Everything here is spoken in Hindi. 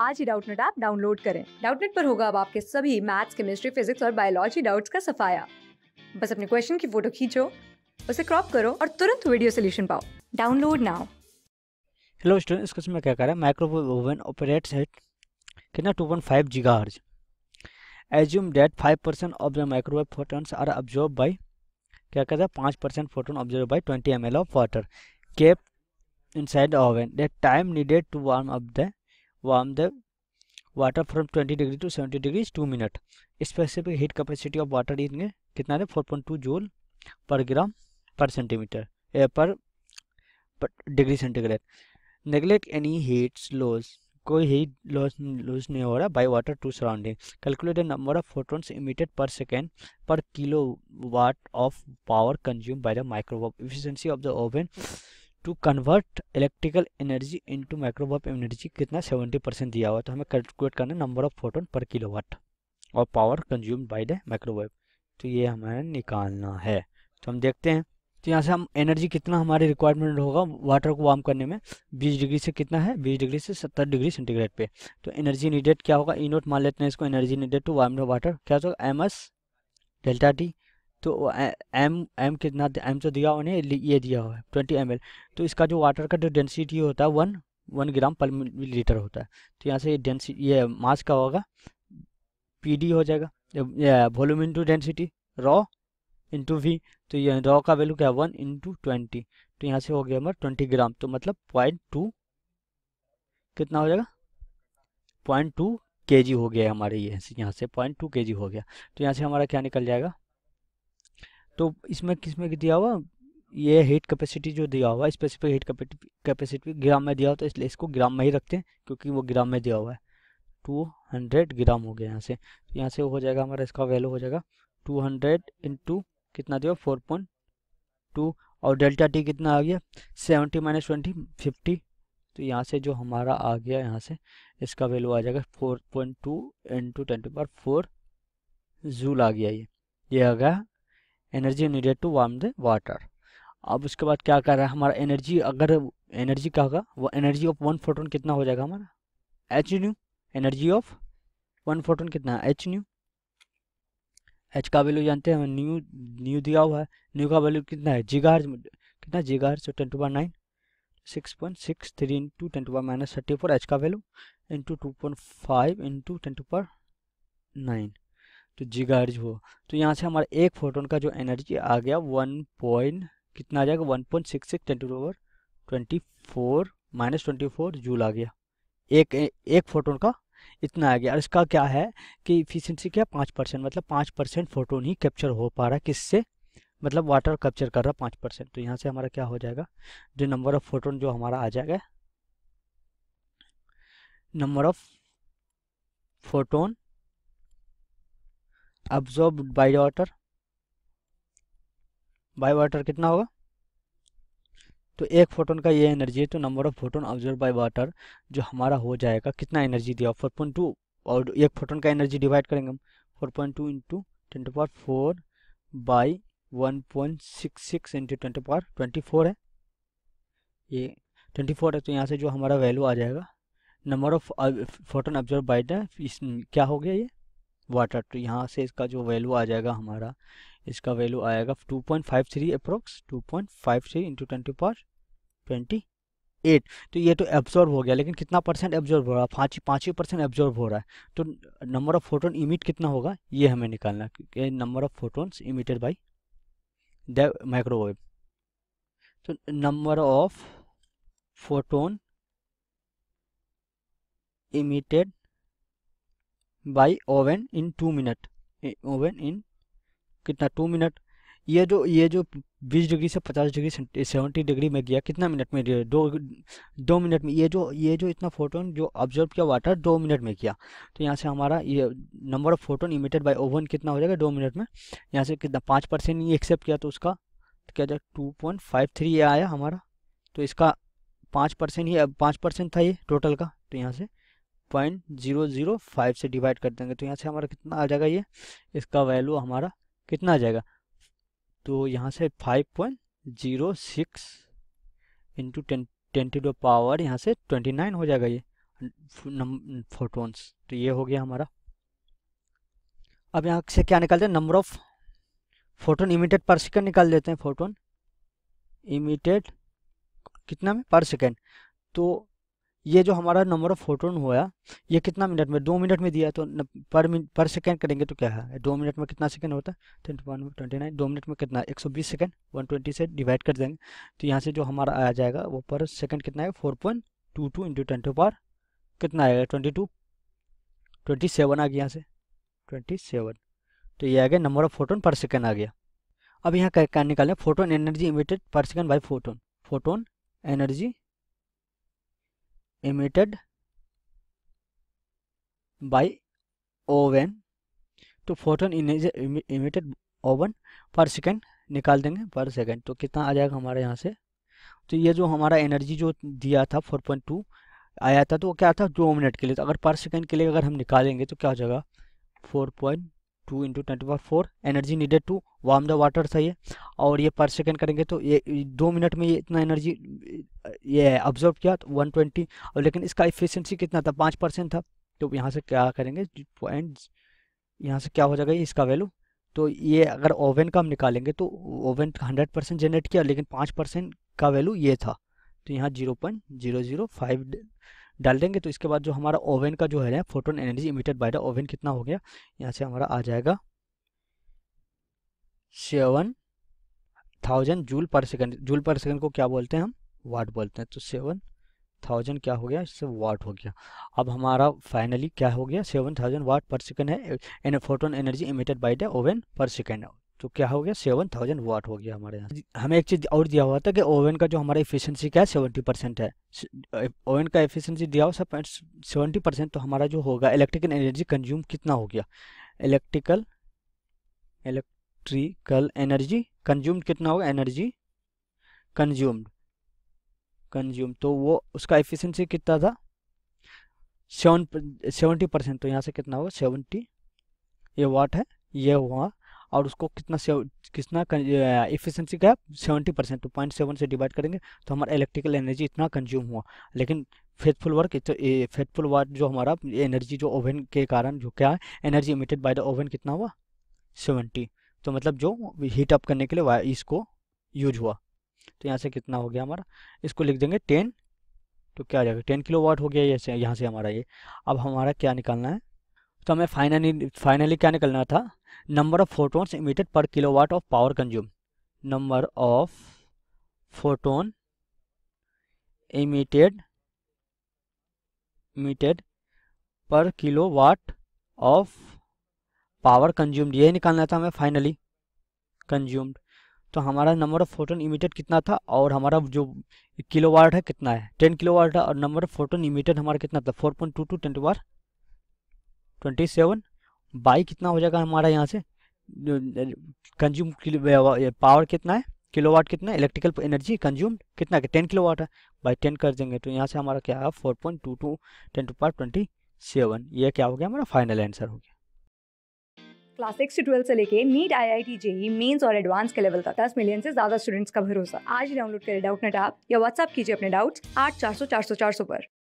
आज ही डाउटनेट ऐप डाउनलोड करें डाउटनेट पर होगा अब आपके सभी मैथ्स केमिस्ट्री फिजिक्स और बायोलॉजी डाउट्स का सफाया बस अपने क्वेश्चन की फोटो खींचो उसे क्रॉप करो और तुरंत वीडियो सोल्यूशन पाओ डाउनलोड नाउ हेलो स्टूडेंट इस क्वेश्चन में क्या रहा है माइक्रोवेव ओवन ऑपरेट्स एट कितना 2.5 hertz assume that five percent of the microwave photons are observe by क्या कहता है पाँच percent photon observe by twenty M L of water kept inside the oven that time needed to warm up the warm the water from twenty degree to seventy degree two minute specific heat capacity of water इतने कितना है टू जूल पर ग्राम पर centimetre a, per, degree centigrade neglect any heat loss कोई हीट लॉस लॉस नहीं हो रहा by water to surrounding calculate number of photons emitted per second per kilo watt of power consume by the microwave efficiency of the oven to convert electrical energy into microwave energy कितना 70 परसेंट दिया हुआ है तो हमें कैलकुलेट करना है number of photon per kilowatt और power consume by the microwave तो ये हमें निकालना है तो हम देखते हैं तो यहाँ से हम एनर्जी कितना हमारे रिक्वायरमेंट होगा वाटर को वार्म करने में 20 डिग्री से कितना है 20 डिग्री से 70 डिग्री सेंटीग्रेड पे तो एनर्जी नीडेड क्या होगा ई e नोट मान लेते हैं इसको energy needed to warm water क्या होगा एम एस डेल्टा टी तो एम एम कितना एम तो दिया उन्हें ये दिया हुआ है ट्वेंटी एम तो इसका जो वाटर का जो डेंसिटी होता है वन वन ग्राम पर लीटर होता है तो यहाँ से डेंसिटी ये मास का होगा पी डी हो जाएगा volume into density rho into V तो ये रॉ का वैल्यू क्या है वन इंटू ट्वेंटी तो यहाँ से हो गया हमारा ट्वेंटी ग्राम तो मतलब पॉइंट टू कितना हो जाएगा पॉइंट टू के जी हो गया हमारे ये यहाँ से पॉइंट टू के जी हो गया तो यहाँ से हमारा क्या निकल जाएगा तो इसमें किस में दिया हुआ ये हीट कैपेसिटी जो दिया हुआ है स्पेसिफिक हीट कैपेसिटी ग्राम में दिया हुआ तो इसलिए इसको ग्राम में ही रखते हैं क्योंकि वो ग्राम में दिया हुआ है टू हंड्रेड ग्राम हो गया यहाँ से तो यहाँ से हो जाएगा हमारा इसका वैल्यू हो जाएगा टू हंड्रेड इंटू कितना दिया फोर पॉइंट टू और डेल्टा टी कितना आ गया सेवेंटी माइनस ट्वेंटी फिफ्टी तो यहाँ से जो हमारा आ गया यहाँ से इसका वैल्यू आ जाएगा four point two into twenty two four joule आ गया ये ये आ गया energy needed to warm the water अब उसके बाद क्या कर रहा है हमारा एनर्जी अगर एनर्जी का होगा वो एनर्जी ऑफ वन फोटोन कितना हो जाएगा हमारा H nu energy of one photon कितना है एच न्यू एच का वैल्यू जानते हैं न्यू न्यू दिया हुआ है न्यू का वैल्यू कितना है जीगार्ज कितना जीगार्ज तो ten to power nine six point six three into ten to power minus thirty four H का value into two point five into ten to power nine तो जीगाहर्ज हो तो यहाँ से हमारा एक फोटोन का जो एनर्जी आ गया वन पॉइंट कितना आ जाएगा one point six six ten to over twenty four minus twenty four joule आ गया एक एक फोटोन का इतना आ गया और इसका क्या है कि इफिशियंसी क्या पाँच परसेंट मतलब पाँच परसेंट फोटोन ही कैप्चर हो पा रहा है किससे मतलब वाटर कैप्चर कर रहा है पाँच परसेंट तो यहाँ से हमारा क्या हो जाएगा जो नंबर ऑफ फोटोन जो हमारा आ जाएगा number of photon absorb by water by water कितना होगा तो एक फोटोन का ये एनर्जी है तो number of photon observe by water जो हमारा हो जाएगा कितना एनर्जी दिया फोर पॉइंट टू और एक फोटोन का एनर्जी डिवाइड करेंगे हम four point two into twenty two power four by one point six six into twenty two power twenty four है ये ट्वेंटी फोर है तो यहाँ से जो हमारा वैल्यू आ जाएगा number of photon observe by the क्या हो गया ये वाटर तो यहाँ से इसका जो वैल्यू आ जाएगा हमारा इसका वैल्यू आएगा 2.53 point five three approx two point five three into twenty two twenty eight तो ये तो एब्जॉर्ब हो गया लेकिन कितना परसेंट एब्जॉर्ब हो रहा है पाँच पाँच ही परसेंट एब्जॉर्ब हो रहा है तो नंबर ऑफ फोटोन इमिट कितना होगा ये हमें निकालना क्योंकि number of photon emitted by the microwave तो number of photon emitted by oven in two minute oven in कितना टू मिनट ये जो ये जो 20 डिग्री से 50 डिग्री सेवेंटी डिग्री में गया कितना मिनट में दो दो मिनट में ये जो ये जो इतना फोटोन जो ऑब्जर्व किया वाटर दो मिनट में किया तो यहाँ से हमारा ये number of photon emitted by oven कितना हो जाएगा दो मिनट में यहाँ से कितना पाँच परसेंट ये एक्सेप्ट किया तो उसका तो क्या जाए टू पॉइंट फाइव थ्री ये आया हमारा तो इसका पाँच परसेंट ही पाँच परसेंट था ये टोटल का तो यहाँ से पॉइंट जीरो जीरो फाइव से डिवाइड कर देंगे तो यहाँ से हमारा कितना आ जाएगा ये इसका वैल्यू हमारा कितना आ जाएगा तो यहाँ से five point zero six into ten twenty two power यहाँ से ट्वेंटी नाइन हो जाएगा ये फोटोन्स तो ये हो गया हमारा अब यहाँ से क्या निकालते हैं number of photon emitted per second निकाल देते हैं फोटोन इमिटेड कितना में पर सेकेंड तो ये जो हमारा नंबर ऑफ फोटोन हुआ ये कितना मिनट में दो मिनट में दिया तो पर मिनट पर सेकेंड करेंगे तो क्या है दो मिनट में कितना सेकेंड होता है ट्वेंटी वन ट्वेंटी नाइन दो मिनट में कितना एक सौ बीस सेकेंड वन ट्वेंटी से डिवाइड कर देंगे तो यहाँ से जो हमारा आ जाएगा वो पर सेकेंड कितना है four point two two into twenty power कितना आएगा ट्वेंटी टू ट्वेंटी सेवन आ गया यहाँ से ट्वेंटी सेवन तो ये आ गया number of photon per second आ गया अब यहाँ क्या निकालें photon energy emitted per second by photon photon energy emitted by oven तो photon emitted oven per second निकाल देंगे पर सेकेंड तो कितना आ जाएगा हमारे यहाँ से तो ये जो हमारा एनर्जी जो दिया था 4.2 आया था तो वो क्या था दो मिनट के लिए तो अगर पर सेकेंड के लिए अगर हम निकालेंगे तो क्या हो जाएगा point two into twenty power four energy needed to warm the water ये और ये पर सेकेंड करेंगे तो ये दो मिनट में ये इतना एनर्जी ये ऑब्जर्व किया तो वन ट्वेंटी और लेकिन इसका इफिशेंसी कितना था पाँच परसेंट था तो यहाँ से क्या करेंगे पॉइंट यहाँ से क्या हो जाएगा इसका वैल्यू तो ये अगर ओवन का हम निकालेंगे तो ओवन हंड्रेड परसेंट जनरेट किया लेकिन पाँच परसेंट का वैल्यू ये था तो यहाँ zero point zero zero five डाल देंगे तो इसके बाद जो हमारा ओवन का जो है photon energy emitted by the oven कितना हो गया यहाँ से हमारा आ जाएगा seven thousand joule per second joule per second को क्या बोलते हैं हम वाट बोलते हैं तो सेवन थाउजेंड क्या हो गया इससे वाट हो गया अब हमारा फाइनली क्या हो गया सेवन थाउजेंड वाट पर सेकंड है an photon energy emitted by the oven per second तो क्या हो गया सेवन थाउजेंड वाट हो गया हमारे यहाँ हमें एक चीज़ और दिया हुआ था कि ओवन का जो हमारा इफिशिएंसी क्या है सेवेंटी परसेंट है ओवन का इफिशिएंसी दिया हुआ सब सेवेंटी परसेंट तो हमारा जो होगा इलेक्ट्रिकल एनर्जी कंज्यूम कितना हो गया इलेक्ट्रिकल इलेक्ट्रिकल एनर्जी कंज्यूम्ड कितना होगा एनर्जी कंज्यूम्ड कंज्यूम तो वो उसका एफिशिएंसी कितना था सेवन सेवेंटी परसेंट तो यहाँ से कितना होगा सेवेंटी ये वाट है ये हुआ और उसको कितना कितना एफिशिएंसी का सेवेंटी परसेंट तो पॉइंट सेवन से डिवाइड करेंगे तो हमारा इलेक्ट्रिकल एनर्जी इतना कंज्यूम हुआ लेकिन फेथफुल वर्क फेथफुल वर्क जो हमारा एनर्जी जो ओवन के कारण जो क्या है energy emitted by the oven कितना हुआ सेवेंटी तो मतलब जो हीट अप करने के लिए इसको यूज हुआ तो यहाँ से कितना हो गया हमारा इसको लिख देंगे टेन तो क्या आ जाएगा टेन किलो वाट हो गया ये यहाँ से हमारा ये अब हमारा क्या निकालना है तो हमें फाइनली फाइनली क्या निकलना था number of photons emitted per kilowatt of power consume number of photon emitted emitted per kilowatt of power consumed ये निकालना था हमें फाइनली कंज्यूम्ड तो हमारा नंबर ऑफ फोटोन इमिटेड कितना था और हमारा जो किलो है कितना है टेन किलो है और नंबर ऑफ फोटोन इमिटेड हमारा कितना था four point two two ten to power power twenty seven by कितना हो जाएगा हमारा यहाँ से कंज्यूम पावर कितना है किलोवाट कितना है इलेक्ट्रिकल एनर्जी कंज्यूम कितना टेन किलो वाट है बाई टेन कर देंगे तो यहाँ से हमारा क्या है four point two two ten to power twenty seven ये क्या हो गया हमारा फाइनल आंसर हो गया क्लास सिक्स से ट्वेल्थ से लेके NEET I I T JEE Mains और एडवांस के लेवल का दस मिलियन से ज्यादा स्टूडेंट्स का भरोसा आज डाउनलोड करें डाउट नेट आप या व्हाट्सअप कीजिए अपने डाउट्स आठ चार सौ चार सौ चार सौ पर